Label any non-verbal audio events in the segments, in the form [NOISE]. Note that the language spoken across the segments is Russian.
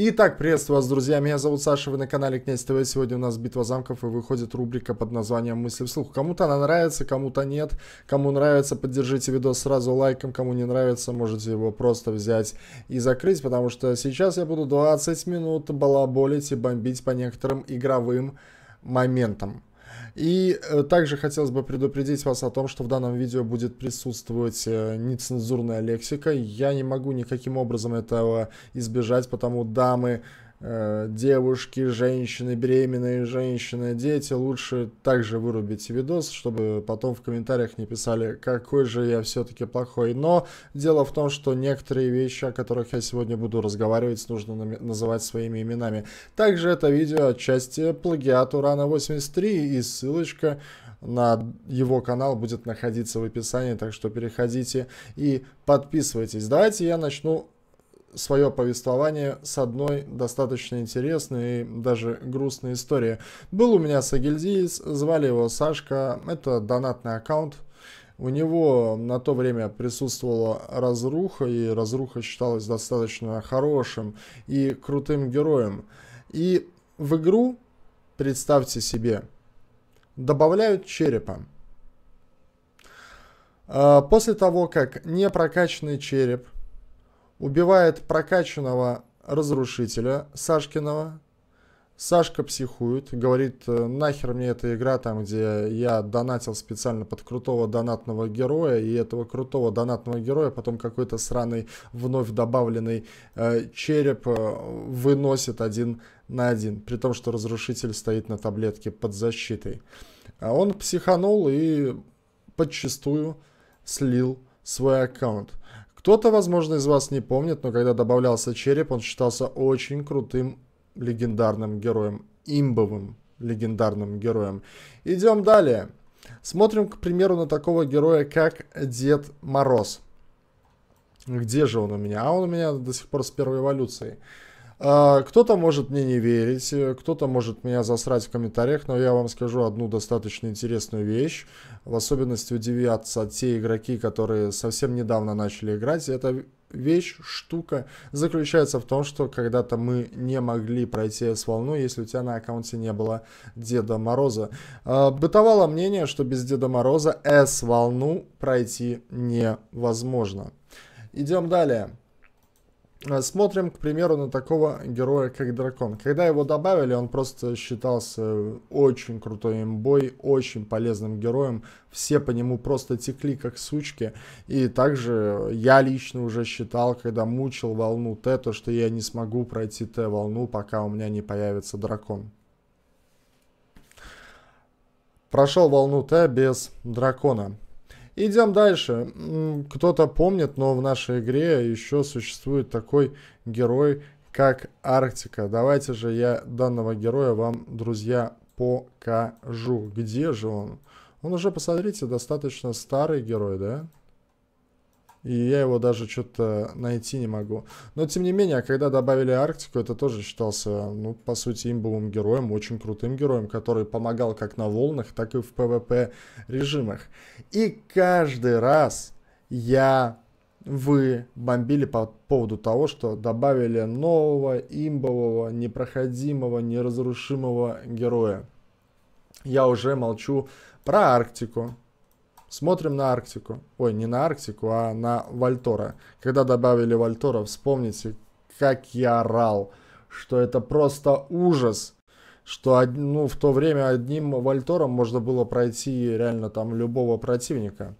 Итак, приветствую вас, друзья. Меня зовут Саша, вы на канале Князь ТВ. Сегодня у нас битва замков и выходит рубрика под названием «Мысли вслух». Кому-то она нравится, кому-то нет. Кому нравится, поддержите видос сразу лайком. Кому не нравится, можете его просто взять и закрыть, потому что сейчас я буду 20 минут балаболить и бомбить по некоторым игровым моментам. И э, также хотелось бы предупредить вас о том, что в данном видео будет присутствовать э, нецензурная лексика. Я не могу никаким образом этого избежать, потому дамы... мы Э, девушки, женщины, беременные женщины, дети, лучше также вырубить видос, чтобы потом в комментариях не писали, какой же я все-таки плохой. Но дело в том, что некоторые вещи, о которых я сегодня буду разговаривать, нужно называть своими именами. Также это видео отчасти плагиат Урана 83 и ссылочка на его канал будет находиться в описании, так что переходите и подписывайтесь. Давайте я начну свое повествование с одной достаточно интересной и даже грустной историей. Был у меня Сагильдиец, звали его Сашка, это донатный аккаунт, у него на то время присутствовала разруха, и разруха считалась достаточно хорошим и крутым героем. И в игру, представьте себе, добавляют черепа. А, после того, как непрокачанный череп – убивает прокачанного разрушителя Сашкиного. Сашка психует, говорит, «Э, нахер мне эта игра, там, где я донатил специально под крутого донатного героя, и этого крутого донатного героя потом какой-то сраный, вновь добавленный э, череп э, выносит один на один, при том, что разрушитель стоит на таблетке под защитой. А он психанул и подчастую слил свой аккаунт. Кто-то, возможно, из вас не помнит, но когда добавлялся череп, он считался очень крутым легендарным героем, имбовым легендарным героем. Идем далее. Смотрим, к примеру, на такого героя, как Дед Мороз. Где же он у меня? А он у меня до сих пор с первой эволюцией. А, кто-то может мне не верить, э, кто-то может меня засрать в комментариях, но я вам скажу одну достаточно интересную вещь. В особенности удивятся те игроки, которые совсем недавно начали играть. Эта вещь, штука заключается в том, что когда-то мы не могли пройти с волну если у тебя на аккаунте не было Деда Мороза. А, бытовало мнение, что без Деда Мороза с волну пройти невозможно. Идем далее. Э, смотрим, к примеру, на такого героя, как Дракон. Когда его добавили, он просто считался э, очень крутой имбой, очень полезным героем. Все по нему просто текли, как сучки. И также я лично уже считал, когда мучил волну Т, то, что я не смогу пройти Т-волну, пока у меня не появится Дракон. Прошел волну Т без Дракона. Идем дальше. Кто-то помнит, но в нашей игре еще существует такой герой, как Арктика. Давайте же я данного героя вам, друзья, покажу. Где же он? Он уже, посмотрите, достаточно старый герой, да? и я его даже что-то найти не могу. Но, тем не менее, когда добавили Арктику, это тоже считался, ну, по сути, имбовым героем, очень крутым героем, который помогал как на волнах, так и в ПВП режимах. И каждый раз я вы бомбили по поводу того, что добавили нового, имбового, непроходимого, неразрушимого героя. Я уже молчу про Арктику, Смотрим на Арктику. Ой, не на Арктику, а на Вальтора. Когда добавили Вальтора, вспомните, как я орал, что это просто ужас, что ну, в то время одним Вальтором можно было пройти реально там любого противника.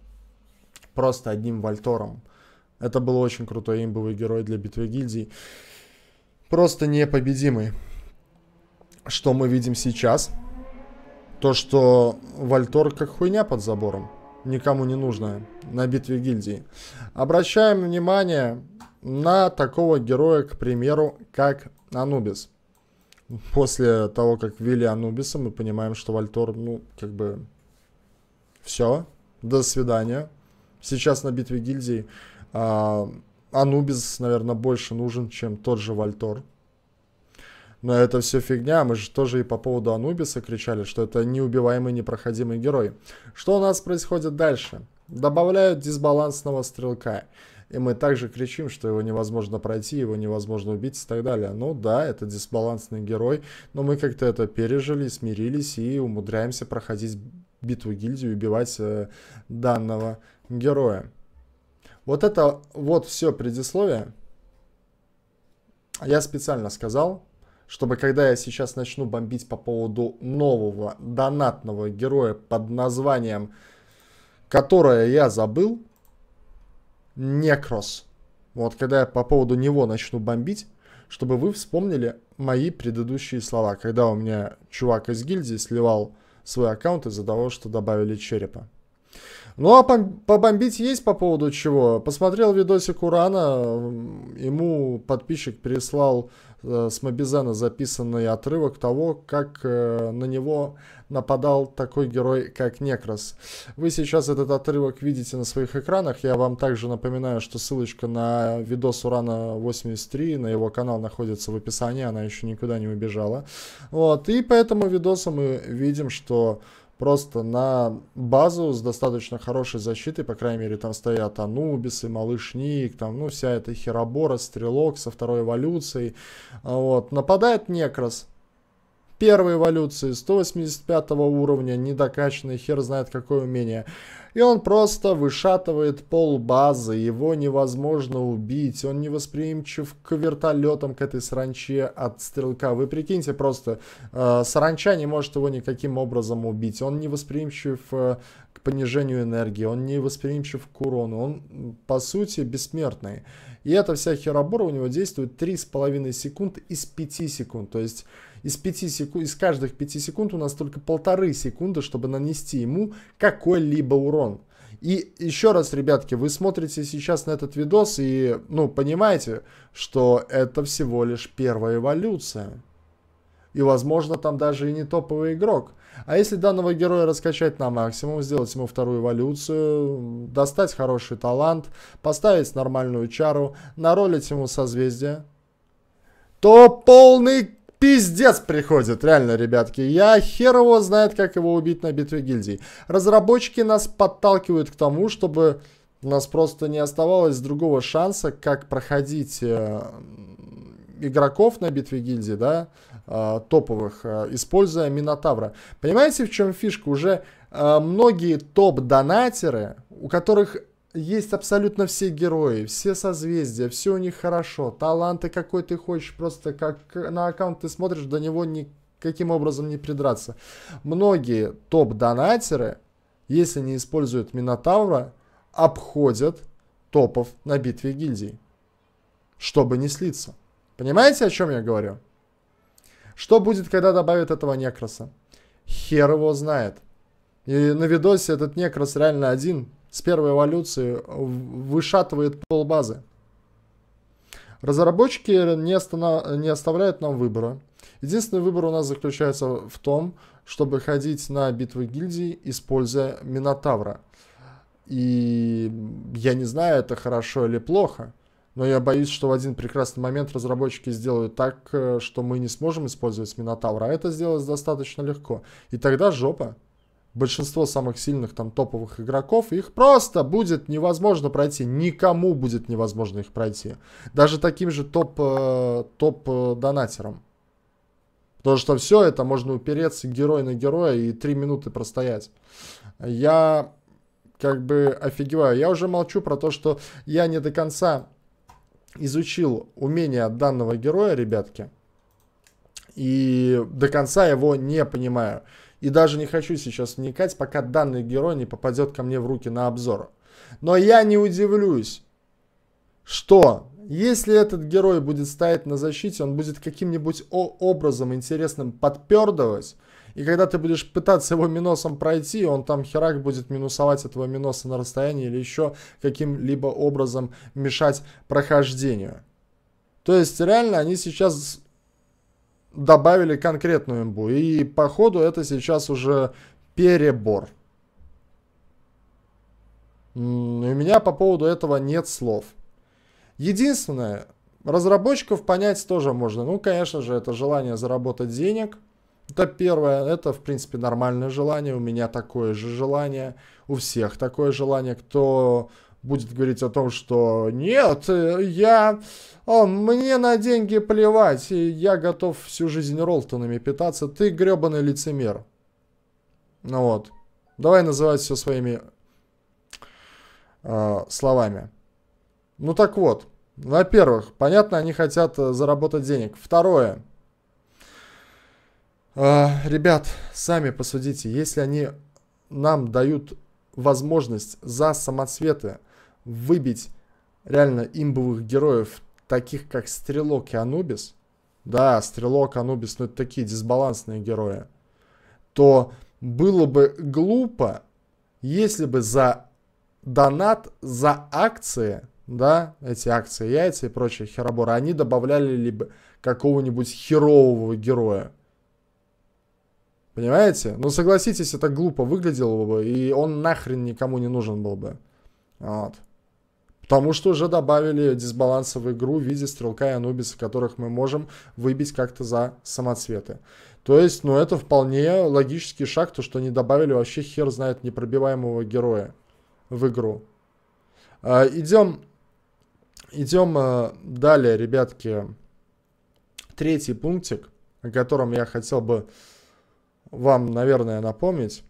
Просто одним Вальтором. Это был очень крутой имбовый герой для битвы гильдий. Просто непобедимый. Что мы видим сейчас? То, что Вальтор как хуйня под забором никому не нужная на битве гильдии. Обращаем внимание на такого героя, к примеру, как Анубис. После того, как ввели Анубиса, мы понимаем, что Вальтор, ну, как бы, все, до свидания. Сейчас на битве гильдии а, Анубис, наверное, больше нужен, чем тот же Вальтор. Но это все фигня, мы же тоже и по поводу Анубиса кричали, что это неубиваемый непроходимый герой. Что у нас происходит дальше? Добавляют дисбалансного стрелка. И мы также кричим, что его невозможно пройти, его невозможно убить и так далее. Ну да, это дисбалансный герой, но мы как-то это пережили, смирились и умудряемся проходить битву гильдии, убивать э, данного героя. Вот это вот все предисловие. Я специально сказал, чтобы когда я сейчас начну бомбить по поводу нового донатного героя под названием, которое я забыл, Некрос. Вот когда я по поводу него начну бомбить, чтобы вы вспомнили мои предыдущие слова, когда у меня чувак из гильдии сливал свой аккаунт из-за того, что добавили черепа. Ну а побомбить есть по поводу чего? Посмотрел видосик Урана, ему подписчик прислал э, с Мобизана записанный отрывок того, как э, на него нападал такой герой, как Некрос. Вы сейчас этот отрывок видите на своих экранах. Я вам также напоминаю, что ссылочка на видос Урана 83, на его канал находится в описании, она еще никуда не убежала. Вот, и по этому видосу мы видим, что просто на базу с достаточно хорошей защитой, по крайней мере, там стоят Анубисы, Малышник, там, ну, вся эта Херобора, Стрелок со второй эволюцией, вот, нападает Некрос, первой эволюции, 185 уровня, недокачанный хер знает какое умение. И он просто вышатывает пол базы, его невозможно убить, он невосприимчив к вертолетам, к этой сранче от стрелка. Вы прикиньте, просто э, саранча не может его никаким образом убить, он невосприимчив э, к понижению энергии, он невосприимчив к урону, он по сути бессмертный. И эта вся херобора у него действует 3,5 секунд из 5 секунд, то есть... Из, 5 секунд, из каждых 5 секунд у нас только полторы секунды, чтобы нанести ему какой-либо урон. И еще раз, ребятки, вы смотрите сейчас на этот видос и, ну, понимаете, что это всего лишь первая эволюция. И, возможно, там даже и не топовый игрок. А если данного героя раскачать на максимум, сделать ему вторую эволюцию, достать хороший талант, поставить нормальную чару, наролить ему созвездие, то полный пиздец приходит, реально, ребятки. Я хер его знает, как его убить на битве гильдий. Разработчики нас подталкивают к тому, чтобы у нас просто не оставалось другого шанса, как проходить э, игроков на битве гильдии, да, э, топовых, э, используя Минотавра. Понимаете, в чем фишка? Уже э, многие топ-донатеры, у которых есть абсолютно все герои, все созвездия, все у них хорошо. Таланты какой ты хочешь, просто как на аккаунт ты смотришь, до него никаким образом не придраться. Многие топ-донатеры, если не используют Минотавра, обходят топов на битве гильдий, чтобы не слиться. Понимаете, о чем я говорю? Что будет, когда добавят этого некроса? Хер его знает. И на видосе этот некрос реально один с первой эволюции вышатывает полбазы. Разработчики не, останов... не оставляют нам выбора. Единственный выбор у нас заключается в том, чтобы ходить на битвы гильдий, используя Минотавра. И я не знаю, это хорошо или плохо, но я боюсь, что в один прекрасный момент разработчики сделают так, э, что мы не сможем использовать Минотавра, а это сделать достаточно легко. И тогда жопа большинство самых сильных там топовых игроков, их просто будет невозможно пройти, никому будет невозможно их пройти. Даже таким же топ, э, топ э, донатерам. Потому что все это можно упереться герой на героя и три минуты простоять. Я как бы офигеваю. Я уже молчу про то, что я не до конца изучил умения данного героя, ребятки. И до конца его не понимаю. И даже не хочу сейчас вникать, пока данный герой не попадет ко мне в руки на обзор. Но я не удивлюсь, что если этот герой будет стоять на защите, он будет каким-нибудь образом интересным подпердывать, и когда ты будешь пытаться его миносом пройти, он там херак будет минусовать этого миноса на расстоянии или еще каким-либо образом мешать прохождению. То есть реально они сейчас добавили конкретную имбу. И походу это сейчас уже перебор. У меня по поводу этого нет слов. Единственное, разработчиков понять тоже можно. Ну, конечно же, это желание заработать денег. Это первое, это, в принципе, нормальное желание. У меня такое же желание. У всех такое желание. Кто будет говорить о том, что нет, я, о, мне на деньги плевать, и я готов всю жизнь Ролтонами питаться, ты гребаный лицемер. Ну вот, давай называть все своими э, словами. Ну так вот, во-первых, понятно, они хотят э, заработать денег. Второе, э, ребят, сами посудите, если они нам дают возможность за самоцветы выбить реально имбовых героев, таких как Стрелок и Анубис, да, Стрелок, Анубис, ну это такие дисбалансные герои, то было бы глупо, если бы за донат, за акции, да, эти акции яйца и прочие хероборы, они добавляли либо какого-нибудь херового героя. Понимаете? Ну, согласитесь, это глупо выглядело бы, и он нахрен никому не нужен был бы. Вот. Потому что уже добавили дисбаланса в игру в виде стрелка и анубиса, которых мы можем выбить как-то за самоцветы. То есть, ну это вполне логический шаг, то что они добавили вообще хер знает непробиваемого героя в игру. Э, идем, идем э, далее, ребятки. Третий пунктик, о котором я хотел бы вам, наверное, напомнить.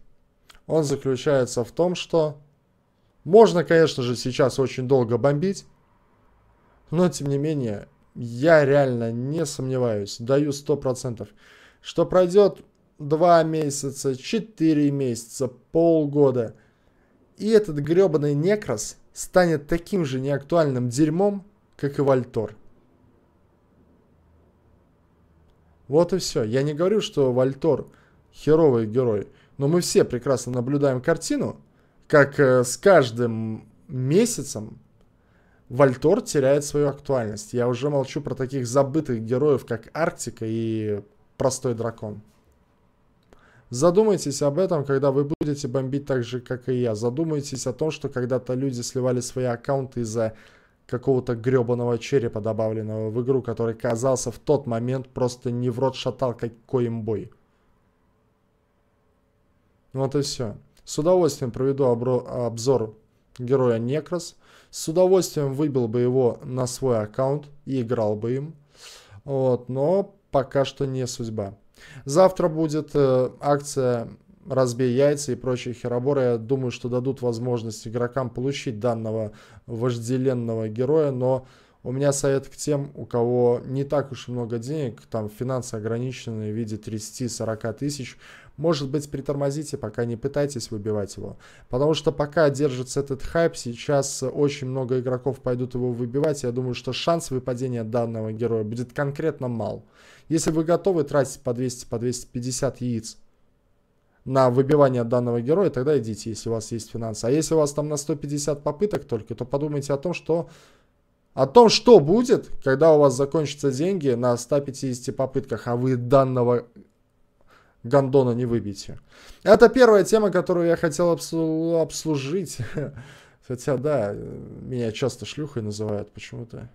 Он заключается в том, что можно, конечно же, сейчас очень долго бомбить, но, тем не менее, я реально не сомневаюсь, даю 100%, что пройдет 2 месяца, 4 месяца, полгода, и этот гребаный некрас станет таким же неактуальным дерьмом, как и Вальтор. Вот и все. Я не говорю, что Вальтор херовый герой, но мы все прекрасно наблюдаем картину – как э, с каждым месяцем Вальтор теряет свою актуальность. Я уже молчу про таких забытых героев, как Арктика и Простой Дракон. Задумайтесь об этом, когда вы будете бомбить так же, как и я. Задумайтесь о том, что когда-то люди сливали свои аккаунты из-за какого-то гребаного черепа, добавленного в игру, который казался в тот момент просто не в рот шатал, как коимбой. Вот и все. С удовольствием проведу обзор героя Некрос. С удовольствием выбил бы его на свой аккаунт и играл бы им. Вот, но пока что не судьба. Завтра будет э, акция «Разбей яйца» и прочие хероборы. Я думаю, что дадут возможность игрокам получить данного вожделенного героя, но у меня совет к тем, у кого не так уж и много денег, там финансы ограничены в виде 30-40 тысяч, может быть, притормозите, пока не пытайтесь выбивать его. Потому что пока держится этот хайп, сейчас очень много игроков пойдут его выбивать. Я думаю, что шанс выпадения данного героя будет конкретно мал. Если вы готовы тратить по 200, по 250 яиц на выбивание данного героя, тогда идите, если у вас есть финансы. А если у вас там на 150 попыток только, то подумайте о том, что о том, что будет, когда у вас закончатся деньги на 150 попытках, а вы данного гандона не выбьете. Это первая тема, которую я хотел обслу- обслужить. [LAUGHS] Хотя, да, меня часто шлюхой называют почему-то.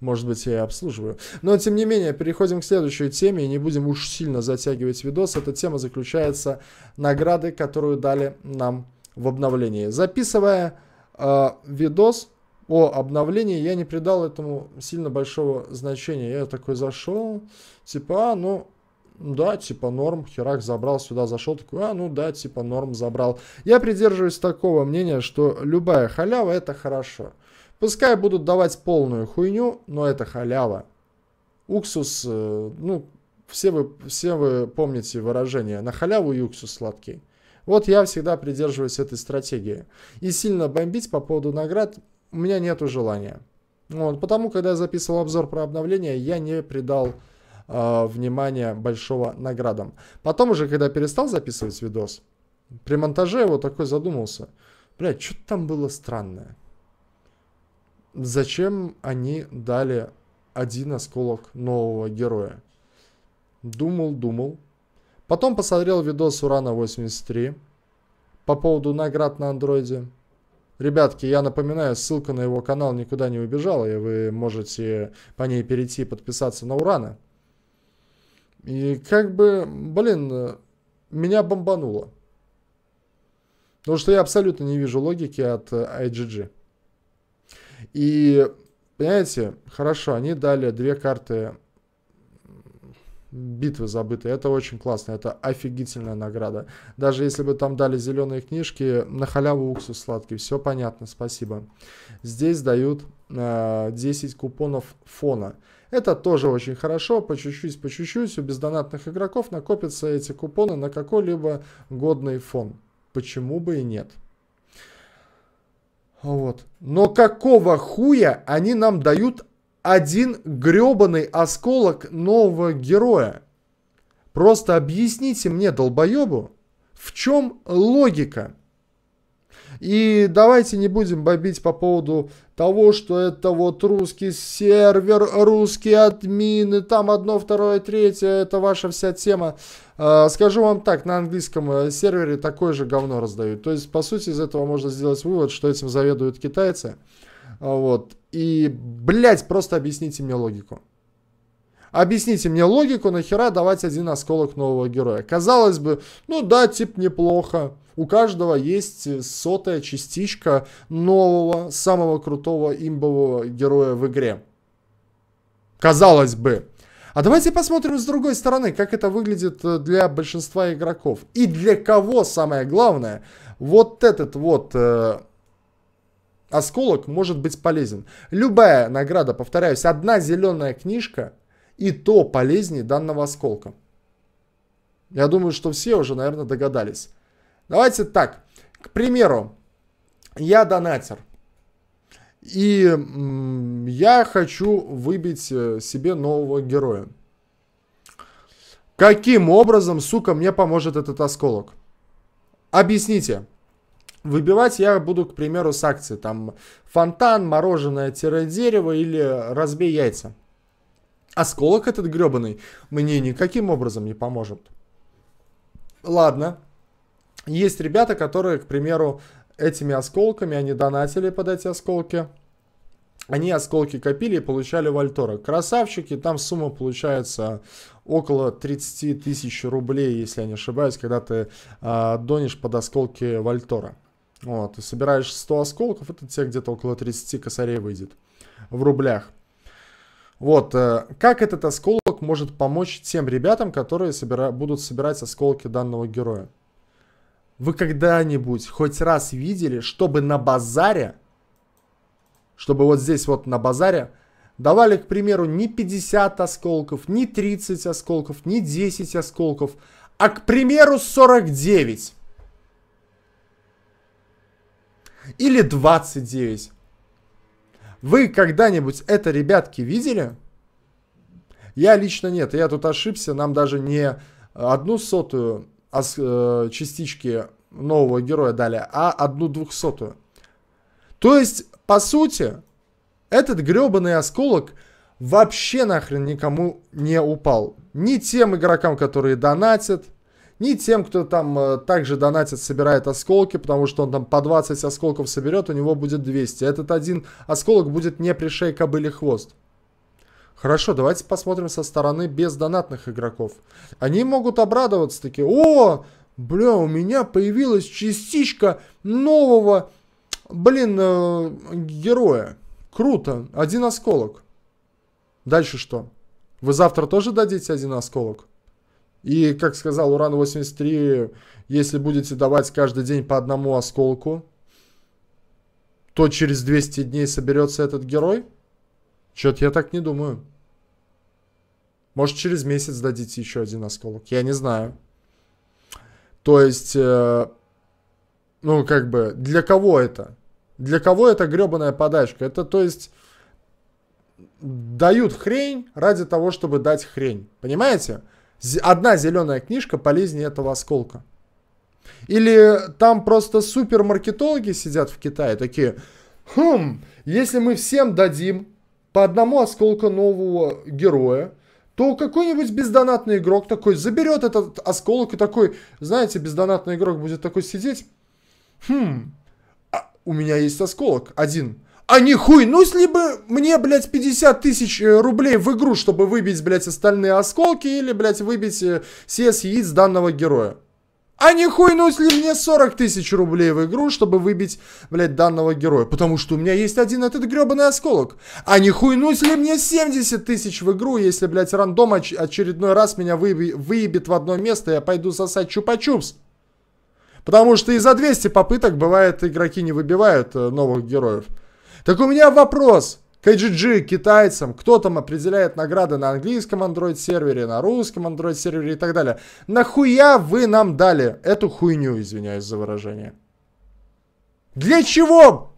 Может быть, я и обслуживаю. Но, тем не менее, переходим к следующей теме и не будем уж сильно затягивать видос. Эта тема заключается награды, которую дали нам в обновлении. Записывая э, видос, о обновлении я не придал этому сильно большого значения. Я такой зашел, типа, а, ну, да, типа норм, херак забрал, сюда зашел, такой, а, ну да, типа норм забрал. Я придерживаюсь такого мнения, что любая халява это хорошо. Пускай будут давать полную хуйню, но это халява. Уксус, э, ну, все вы, все вы помните выражение, на халяву и уксус сладкий. Вот я всегда придерживаюсь этой стратегии. И сильно бомбить по поводу наград у меня нету желания. Вот, потому, когда я записывал обзор про обновление, я не придал э, внимания большого наградам. Потом уже, когда перестал записывать видос, при монтаже вот такой задумался. Блядь, что там было странное? Зачем они дали один осколок нового героя? Думал, думал. Потом посмотрел видос Урана 83 по поводу наград на андроиде. Ребятки, я напоминаю, ссылка на его канал никуда не убежала, и вы можете по ней перейти и подписаться на Урана. И как бы, блин, меня бомбануло. Потому что я абсолютно не вижу логики от IGG. И, понимаете, хорошо, они дали две карты битвы забыты. Это очень классно, это офигительная награда. Даже если бы там дали зеленые книжки, на халяву уксус сладкий, все понятно, спасибо. Здесь дают э, 10 купонов фона. Это тоже очень хорошо, по чуть-чуть, по чуть-чуть у бездонатных игроков накопятся эти купоны на какой-либо годный фон. Почему бы и нет? Вот. Но какого хуя они нам дают один гребаный осколок нового героя. Просто объясните мне, долбоебу, в чем логика? И давайте не будем бобить по поводу того, что это вот русский сервер, русские админы, там одно, второе, третье, это ваша вся тема. А, скажу вам так, на английском э, сервере такое же говно раздают. То есть, по сути, из этого можно сделать вывод, что этим заведуют китайцы. А вот. И, блядь, просто объясните мне логику. Объясните мне логику, нахера давать один осколок нового героя. Казалось бы, ну да, тип неплохо. У каждого есть э, сотая частичка нового, самого крутого имбового героя в игре. Казалось бы. А давайте посмотрим с другой стороны, как это выглядит э, для большинства игроков. И для кого самое главное, вот этот вот э, Осколок может быть полезен. Любая награда, повторяюсь, одна зеленая книжка и то полезнее данного осколка. Я думаю, что все уже, наверное, догадались. Давайте так. К примеру, я донатер. И я хочу выбить э, себе нового героя. Каким образом, сука, мне поможет этот осколок? Объясните. Выбивать я буду, к примеру, с акции. Там фонтан, мороженое-дерево или разбей яйца. Осколок этот гребаный мне никаким образом не поможет. Ладно. Есть ребята, которые, к примеру, этими осколками, они донатили под эти осколки. Они осколки копили и получали вольтора. Красавчики, там сумма получается около 30 тысяч рублей, если я не ошибаюсь, когда ты э, донишь под осколки вальтора. Вот, ты собираешь 100 осколков, это тебе где-то около 30 косарей выйдет в рублях. Вот, э, как этот осколок может помочь тем ребятам, которые собира... будут собирать осколки данного героя? Вы когда-нибудь хоть раз видели, чтобы на базаре, чтобы вот здесь вот на базаре, давали, к примеру, не 50 осколков, не 30 осколков, не 10 осколков, а, к примеру, 49? или 29. Вы когда-нибудь это, ребятки, видели? Я лично нет, я тут ошибся, нам даже не одну сотую а э, частички нового героя дали, а одну двухсотую. То есть, по сути, этот гребаный осколок вообще нахрен никому не упал. Ни тем игрокам, которые донатят, ни тем, кто там э, также донатит, собирает осколки, потому что он там по 20 осколков соберет, у него будет 200. Этот один осколок будет не пришей кобыли хвост. Хорошо, давайте посмотрим со стороны без донатных игроков. Они могут обрадоваться такие, о, бля, у меня появилась частичка нового, блин, э, героя. Круто, один осколок. Дальше что? Вы завтра тоже дадите один осколок? И, как сказал Уран-83, если будете давать каждый день по одному осколку, то через 200 дней соберется этот герой? Чё-то я так не думаю. Может, через месяц дадите еще один осколок. Я не знаю. То есть, э, ну, как бы, для кого это? Для кого это гребаная подачка? Это, то есть, дают хрень ради того, чтобы дать хрень. Понимаете? Одна зеленая книжка полезнее этого осколка. Или там просто супермаркетологи сидят в Китае, такие, хм, если мы всем дадим по одному осколку нового героя, то какой-нибудь бездонатный игрок такой заберет этот осколок и такой, знаете, бездонатный игрок будет такой сидеть, хм, а у меня есть осколок, один, а нихуй, ну если бы мне, блядь, 50 тысяч э, рублей в игру, чтобы выбить, блядь, остальные осколки или, блядь, выбить все э, с яиц данного героя. А нихуй, ну если мне 40 тысяч рублей в игру, чтобы выбить, блядь, данного героя. Потому что у меня есть один этот гребаный осколок. А нихуй, ну если мне 70 тысяч в игру, если, блядь, рандом оч очередной раз меня выеби выебет в одно место, я пойду сосать чупа-чупс. Потому что и за 200 попыток, бывает, игроки не выбивают э, новых героев. Так у меня вопрос к AGG, китайцам, кто там определяет награды на английском Android-сервере, на русском Android-сервере и так далее. Нахуя вы нам дали эту хуйню, извиняюсь за выражение? Для чего?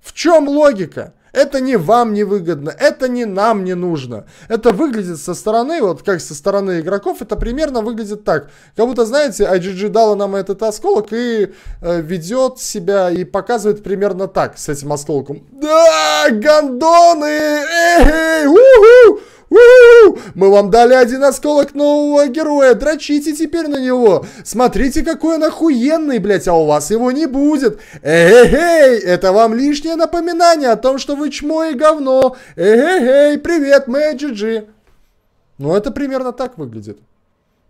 В чем логика? Это не вам не выгодно, это не нам не нужно. Это выглядит со стороны, вот как со стороны игроков, это примерно выглядит так. Как будто, знаете, IGG дала нам этот осколок и э, ведет себя и показывает примерно так с этим осколком. Да, Гандоны! Эй, уху! У-у-у! Мы вам дали один осколок нового героя, дрочите теперь на него! Смотрите, какой он охуенный, блять, а у вас его не будет! Эй-эй-эй! Это вам лишнее напоминание о том, что вы чмо и говно! Эй-эй-эй! Привет, мы Джи! Ну, это примерно так выглядит.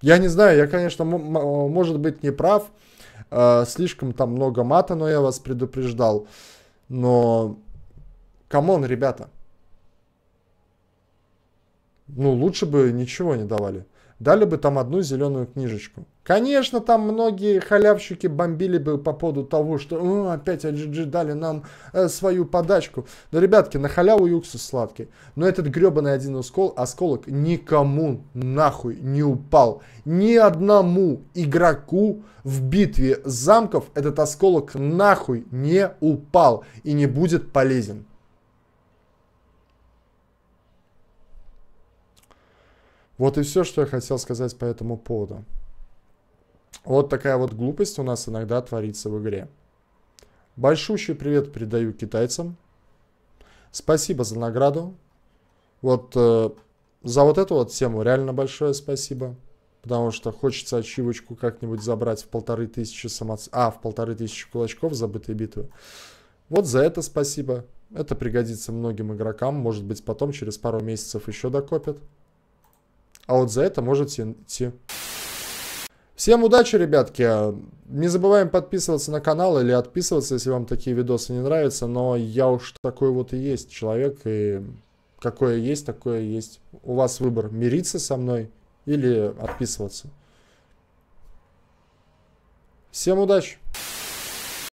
Я не знаю, я, конечно, может быть, не прав. Э, слишком там много мата, но я вас предупреждал. Но, камон, ребята. Ну, лучше бы ничего не давали. Дали бы там одну зеленую книжечку. Конечно, там многие халявщики бомбили бы по поводу того, что опять LGG дали нам э, свою подачку. Да, ребятки, на халяву и сладкий. Но этот гребаный один оскол, осколок никому нахуй не упал. Ни одному игроку в битве замков этот осколок нахуй не упал и не будет полезен. Вот и все, что я хотел сказать по этому поводу. Вот такая вот глупость у нас иногда творится в игре. Большущий привет передаю китайцам. Спасибо за награду. Вот э, за вот эту вот тему реально большое спасибо. Потому что хочется ачивочку как-нибудь забрать в полторы тысячи самоц... А, в полторы тысячи кулачков забытой битвы. Вот за это спасибо. Это пригодится многим игрокам. Может быть, потом через пару месяцев еще докопят а вот за это можете идти. Всем удачи, ребятки. Не забываем подписываться на канал или отписываться, если вам такие видосы не нравятся. Но я уж такой вот и есть человек. И какое есть, такое есть. У вас выбор мириться со мной или отписываться. Всем удачи!